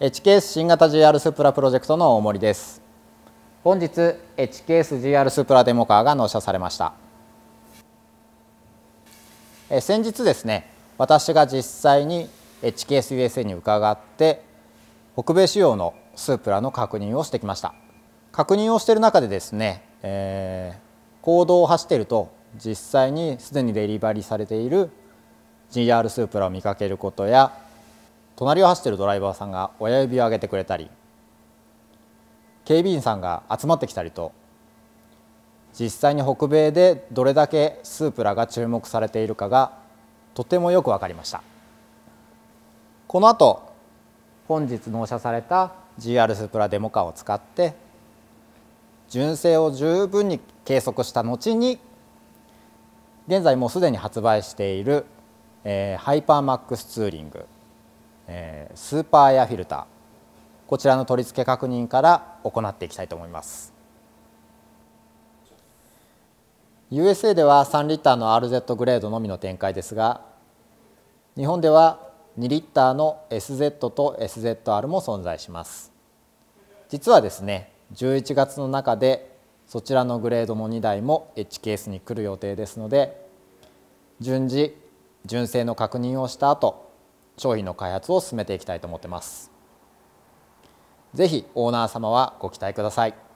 HKS 新型 GR スープラプロジェクトの大森です本日 HKSGR スープラデモカーが納車されましたえ先日ですね私が実際に HKSUSA に伺って北米仕様のスープラの確認をしてきました確認をしている中でですね、えー、行動を走っていると実際にすでにデリバリーされている GR スープラを見かけることや隣を走ってるドライバーさんが親指を上げてくれたり警備員さんが集まってきたりと実際に北米でどれだけスープラが注目されているかがとてもよく分かりましたこの後本日納車された GR スープラデモカーを使って純正を十分に計測した後に現在もうすでに発売している、えー、ハイパーマックスツーリングえー、スーパーエアフィルターこちらの取り付け確認から行っていきたいと思います USA では3リッターの RZ グレードのみの展開ですが日本では2リッターの SZ と SZR も存在します実はですね11月の中でそちらのグレードも2台も H ケースに来る予定ですので順次純正の確認をした後商品の開発を進めていきたいと思ってます。ぜひオーナー様はご期待ください。